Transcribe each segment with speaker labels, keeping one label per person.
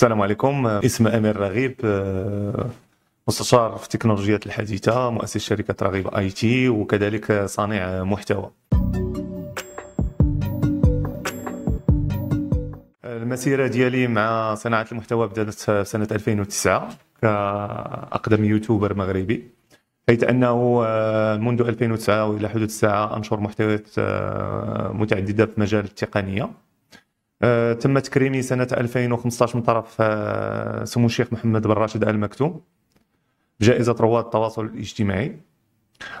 Speaker 1: السلام عليكم اسمي امير رغيب آه، مستشار في التكنولوجيات الحديثه مؤسس شركه رغيب اي تي وكذلك صانع محتوى المسيره ديالي مع صناعه المحتوى بدات سنه 2009 كاقدم يوتيوبر مغربي حيث انه آه، منذ 2009 والى حدود الساعه انشر محتويات آه، متعدده في مجال التقنيه آه، تم تكريمي سنه 2015 من طرف آه، سمو الشيخ محمد بن راشد ال مكتوم جائزه رواد التواصل الاجتماعي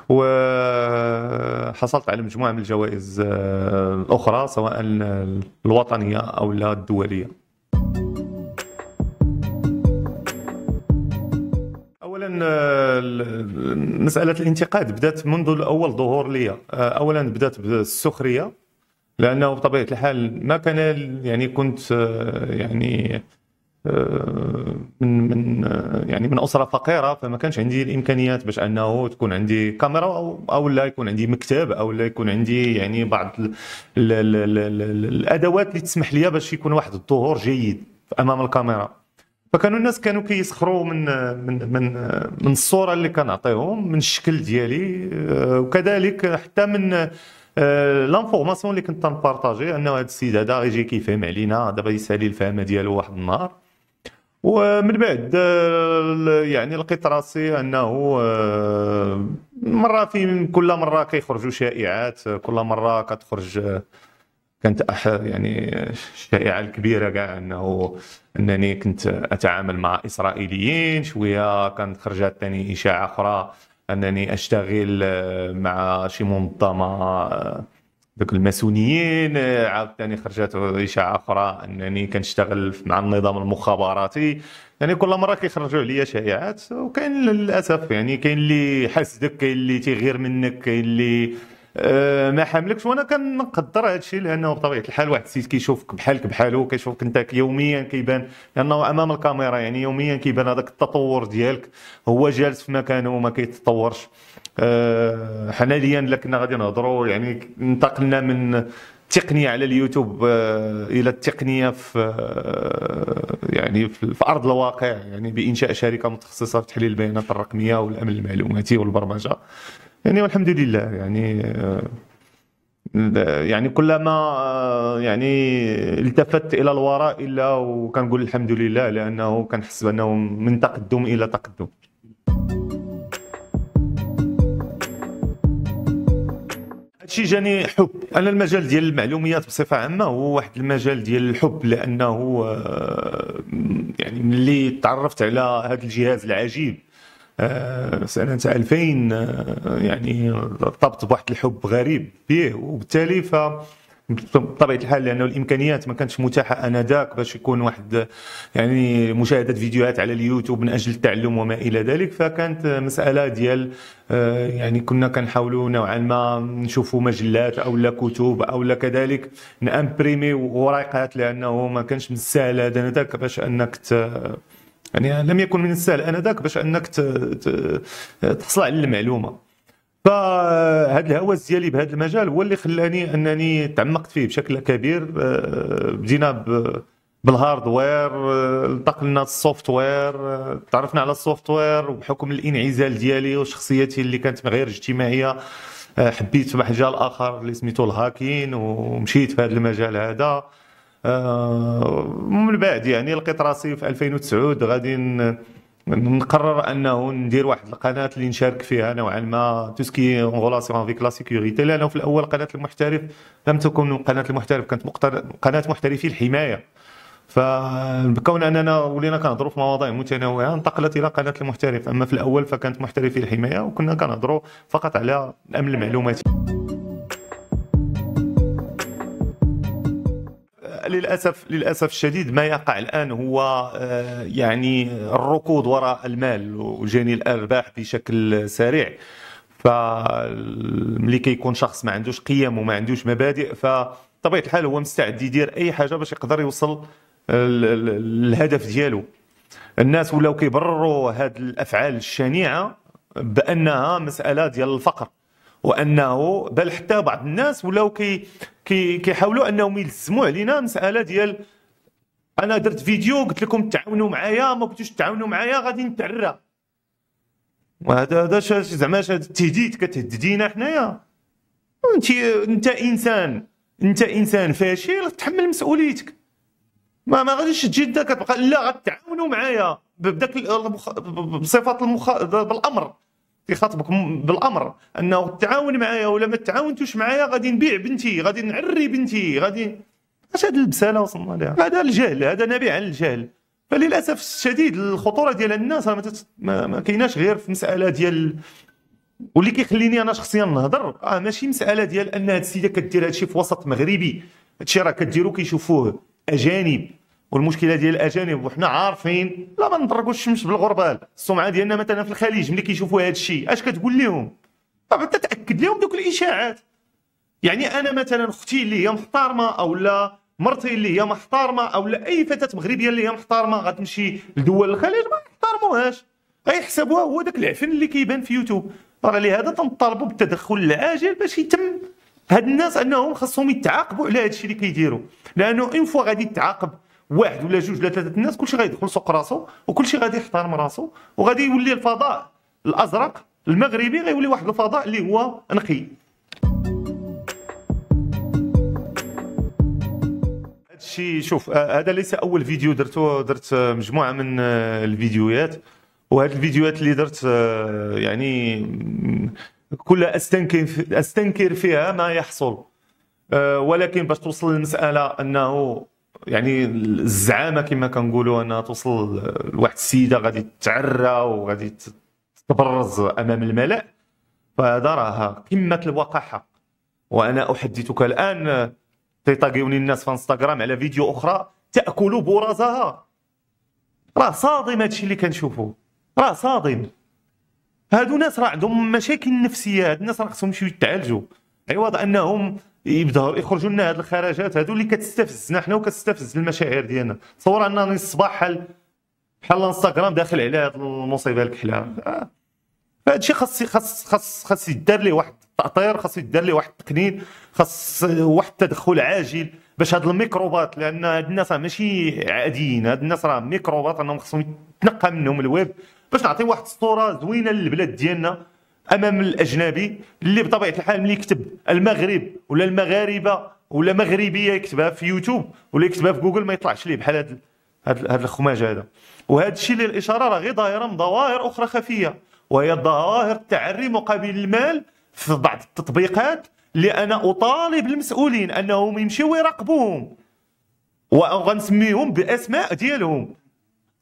Speaker 1: وحصلت آه، على مجموعه من الجوائز الاخرى سواء الوطنيه او لا الدوليه اولا مساله الانتقاد بدات منذ اول ظهور ليا اولا بدات بالسخريه لانه بطبيعه الحال ما كان يعني كنت آه، يعني آه، من من آه، يعني من اسره فقيره فما كانش عندي الامكانيات باش انه تكون عندي كاميرا او او لا يكون عندي مكتب او لا يكون عندي يعني بعض الـ الـ الـ الـ الادوات اللي تسمح لي باش يكون واحد الظهور جيد امام الكاميرا فكانوا الناس كانوا كيسخروا من من من من الصوره اللي كنعطيهم من الشكل ديالي وكذلك حتى من لانفورماسيون اللي كنت تنبارطاجي انه هذا السيد هذا غيجي كيفهم علينا دابا يسالي الفهمه ديالو واحد النهار ومن بعد يعني لقيت راسي انه مره في كل مره كيخرجوا شائعات كل مره كتخرج كانت أح يعني الشائعه الكبيره كاع انه انني كنت اتعامل مع اسرائيليين شويه كانت خرجت ثاني اشاعه اخرى انني اشتغل آه، مع شي منظمه دوك آه، الماسونيين آه، عاوتاني خرجت اشاعه اخرى انني كنشتغل مع النظام المخابراتي يعني كل مره كيخرجوا عليا شائعات وكاين للاسف يعني كاين اللي حاسدك كاين اللي تيغير منك كاين اللي آه، ما حاملكش وانا كنقدر هذا الشيء لانه بطبيعه الحال واحد السيد كيشوفك بحالك بحاله كيشوفك انت يوميا كيبان لانه امام الكاميرا يعني يوميا كيبان هذاك التطور ديالك هو جالس في مكانه وما كيتطورش آه، حنا ليا لا كنا غادي نهضروا يعني انتقلنا من التقنيه على اليوتيوب آه، الى التقنيه في يعني في ارض الواقع يعني بانشاء شركه متخصصه في تحليل البيانات الرقميه والامن المعلوماتي والبرمجه يعني والحمد لله يعني آه، يعني كلما آه، يعني التفت الى الوراء الا وكنقول الحمد لله لانه كنحس بانه من تقدم الى تقدم هادشي جاني حب انا المجال ديال المعلوميات بصفه عامه هو واحد المجال ديال الحب لانه آه، يعني ملي تعرفت على هذا الجهاز العجيب سنه آه، 2000 آه، يعني ارتبط بواحد الحب غريب فيه وبالتالي ف بطبيعه الحال لانه الامكانيات ما كانتش متاحه انذاك باش يكون واحد يعني مشاهده فيديوهات على اليوتيوب من اجل التعلم وما الى ذلك فكانت مساله ديال آه، يعني كنا كنحاولوا نوعا ما نشوفوا مجلات او لا كتب او لا كذلك نامبريمي ورقات لانه ما كانش من السهل هذا باش انك يعني لم يكن من السهل انذاك باش انك تحصل على المعلومه فهاد الهوس ديالي بهذا المجال هو اللي خلاني انني تعمقت فيه بشكل كبير آه، بدينا بالهاردوير آه، انتقلنا للسوفتوير آه، تعرفنا على السوفتوير وبحكم الانعزال ديالي وشخصيتي اللي كانت غير اجتماعيه حبيت واحد مجال اخر اللي سميتو الهاكين ومشيت في هذا المجال هذا آه، من بعد يعني لقيت راسي في 2009 غادي نقرر انه ندير واحد القناه اللي نشارك فيها نوعا ما تو سكي اون غولاسيون فيك لا سيكوريتي لانه في الاول قناه المحترف لم تكن قناه المحترف كانت قناه محترفي الحمايه فكون اننا ولينا كنهضروا في مواضيع متنوعه انتقلت الى قناه المحترف اما في الاول فكانت محترفي الحمايه وكنا كنهضروا فقط على الامن المعلوماتي للاسف للاسف الشديد ما يقع الان هو آه، يعني الركود وراء المال وجني الارباح بشكل سريع فملي كيكون شخص ما عندوش قيم وما عندوش مبادئ فطبيعه الحال هو مستعد يدير اي حاجه باش يقدر يوصل الهدف ديالو الناس ولاو كيبرروا هذه الافعال الشنيعه بانها مساله ديال الفقر وانه بل حتى بعض الناس ولاو كي كيحاولوا انهم يلزموا علينا مساله ديال انا درت فيديو قلت لكم تعاونوا معايا ما بغيتوش تعاونوا معايا غادي نتعرى وهذا هذا زعما التهديد كتهددينا حنايا انت انت انسان انت انسان فاشل تحمل مسؤوليتك ما ما غاديش تجي كتبقى لا غتعاونوا معايا بداك بصفه المخ... بالامر في خطبك بالامر انه تعاون معايا ولا ما تعاونتوش معايا غادي نبيع بنتي غادي نعري بنتي غادي اش هاد البساله وصلنا لها هذا الجهل هذا نابع عن الجهل فللاسف الشديد الخطوره ديال الناس ما, تت... ما, ما كايناش غير في مساله ديال واللي كيخليني انا شخصيا نهضر اه ماشي مساله ديال ان هاد السيده كدير هادشي في وسط مغربي هادشي راه كديرو كيشوفوه اجانب والمشكله ديال الاجانب وحنا عارفين لا ما نضربوش الشمس بالغربال السمعه ديالنا مثلا في الخليج ملي كيشوفوا هذا الشيء اش كتقول لهم طبعا تتاكد لهم دوك الاشاعات يعني انا مثلا اختي اللي هي محترمه او لا مرتي اللي هي محترمه او لا اي فتاه مغربيه اللي هي محترمه غتمشي لدول الخليج ما يحترموهاش غيحسبوها هو داك العفن اللي كيبان في يوتيوب راه لهذا تنطالبوا بالتدخل العاجل باش يتم هاد الناس انهم خاصهم يتعاقبوا على هادشي اللي كيديروا لانه اون فوا غادي يتعاقب واحد ولا جوج ولا ثلاثه الناس كلشي غيدخل سوق راسو وكلشي غادي يحترم راسو وغادي يولي الفضاء الازرق المغربي غيولي واحد الفضاء اللي هو نقي هادشي شوف آه، هذا ليس اول فيديو درته درت آه، مجموعه من آه، الفيديوهات وهذه الفيديوهات اللي درت يعني كلها استنكر استنكر فيها ما يحصل ولكن باش توصل للمساله انه يعني الزعامه كما كنقولوا انها توصل لواحد السيده غادي تعرى وغادي تبرز امام الملا فهذا راه قمه الوقاحه وانا احدثك الان تيطاقيوني الناس في انستغرام على فيديو اخرى تاكل برازها راه صادم هادشي اللي كنشوفو راه صادم هادو ناس راه عندهم مشاكل نفسيه هاد الناس راه خصهم يمشيو يتعالجوا عوض انهم يبداو يخرجوا لنا هاد الخرجات هادو اللي كتستفزنا حنا وكتستفز المشاعر ديالنا تصور انني الصباح بحال بحال انستغرام داخل على هاد المصيبه الكحله آه. هادشي خاص خاص خاص خاص يدار ليه واحد التاطير خاص يدار ليه واحد التقنين خاص واحد التدخل عاجل باش هاد الميكروبات لان هاد الناس راه ماشي عاديين هاد الناس راه ميكروبات انهم خصهم يتنقى منهم الويب باش نعطي واحد الصوره زوينه للبلاد ديالنا امام الاجنبي اللي بطبيعه الحال ملي يكتب المغرب ولا المغاربه ولا مغربيه يكتبها في يوتيوب ولا يكتبها في جوجل ما يطلعش ليه بحال هذا هذا الخماج هذا وهذا الشيء اللي الاشاره راه غير ظاهره من ظواهر اخرى خفيه وهي ظواهر التعري مقابل المال في بعض التطبيقات اللي انا اطالب المسؤولين انهم يمشيو يراقبوهم وغنسميهم باسماء ديالهم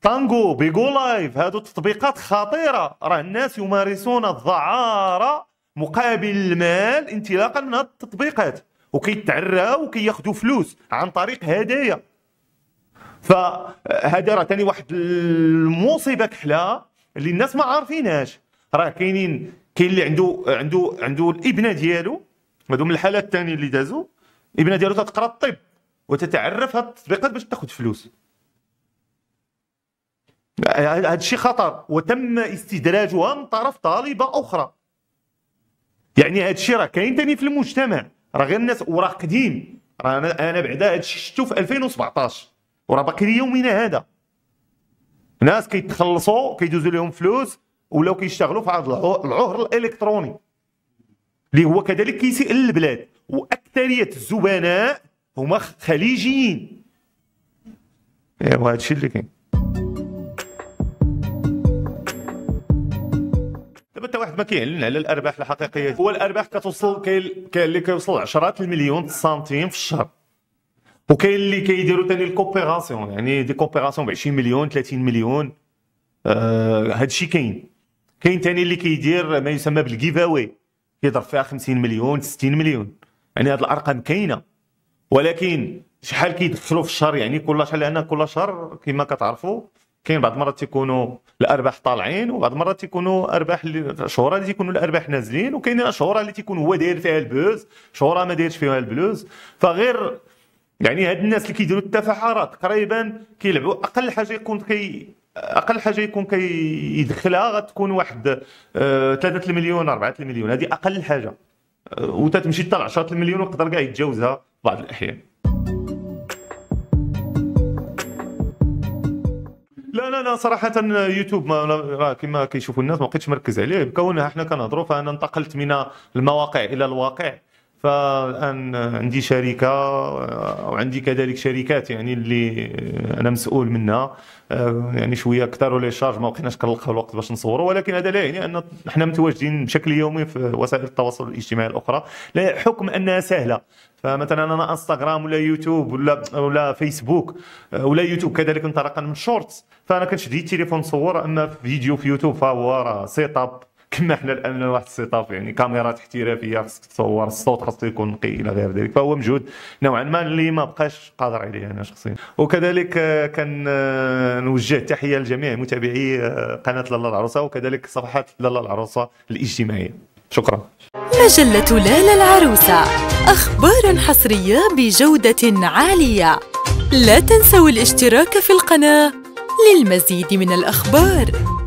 Speaker 1: تانجو بيجو لايف هادو تطبيقات خطيره راه الناس يمارسون الذعاره مقابل المال انطلاقا من هذه التطبيقات وكيتعراو وكياخذوا فلوس عن طريق هدايا فهذا راه ثاني واحد المصيبه كحله اللي الناس ما عارفينهاش راه كاينين كاين اللي عنده عنده عنده الابنه ديالو هادو من الحالات الثانيه اللي دازو الابنه ديالو تتقرا الطب وتتعرف هاد التطبيقات باش تاخذ فلوس هذا الشيء خطر وتم استدراجها من طرف طالبه اخرى يعني هذا الشيء راه كاين ثاني في المجتمع راه غير الناس وراه قديم راه انا, أنا بعدا هذا الشيء شفته في 2017 وراه باقي ليومنا هذا ناس كيتخلصوا كيدوزوا لهم فلوس ولاو كيشتغلوا في هذا العهر الالكتروني اللي هو كذلك كيسيء للبلاد واكثريه الزبناء هما خليجيين ايوا هذا الشيء اللي كاين دابا حتى واحد ما كيعلن على الارباح الحقيقيه هو الارباح كتوصل كاين اللي كيوصل عشرات المليون سنتيم في الشهر وكاين اللي كيديروا ثاني الكوبيراسيون يعني دي كوبيراسيون ب 20 مليون 30 مليون آه هادشي كاين كاين ثاني اللي كيدير ما يسمى بالجيف اواي كيضرب فيها 50 مليون 60 مليون يعني هاد الارقام كاينه ولكن شحال كيدخلوا في الشهر يعني كل شهر لان كل شهر كما كتعرفوا كاين بعض المرات تيكونوا الارباح طالعين وبعض المرات تيكونوا ارباح شهور اللي تيكونوا الارباح نازلين وكاين شهور اللي تيكون هو داير فيها البلوز شهور ما دايرش فيها البلوز فغير يعني هاد الناس اللي كيديروا راه تقريبا كيلعبوا اقل حاجه يكون كي اقل حاجه يكون كيدخلها غتكون واحد 3 آه، المليون 4 المليون هذه اقل حاجه آه، وتتمشي حتى ل 10 المليون ويقدر كاع يتجاوزها بعض الاحيان لا لا لا صراحه يوتيوب ما كما كيشوفوا الناس ما بقيتش مركز عليه كونها حنا كنهضروا فانا انتقلت من المواقع الى الواقع فالان عندي شركه وعندي كذلك شركات يعني اللي انا مسؤول منها آه، يعني شويه كثروا لي شارج ما بقيناش كنلقاو الوقت باش نصوروا ولكن هذا لا يعني ان احنا متواجدين بشكل يومي في وسائل التواصل الاجتماعي الاخرى حكم انها سهله فمثلا انا انستغرام ولا يوتيوب ولا ولا فيسبوك آه، ولا يوتيوب كذلك انطلاقا من الشورتس فانا كنشد التليفون نصور اما في فيديو في يوتيوب فهو راه سيت اب كنا حنا الان واحد السيت اب يعني كاميرات احترافيه خصك تصور الصوت خاصو يكون نقي الى غير ذلك فهو مجهود نوعا ما اللي ما بقاش قادر عليه انا شخصيا وكذلك آه، كان آه، نوجه التحيه لجميع متابعي آه، قناه لالا العروسه وكذلك صفحات لالا العروسه الاجتماعيه شكرا مجله لالا العروسه اخبار حصريه بجوده عاليه لا تنسوا الاشتراك في القناه للمزيد من الاخبار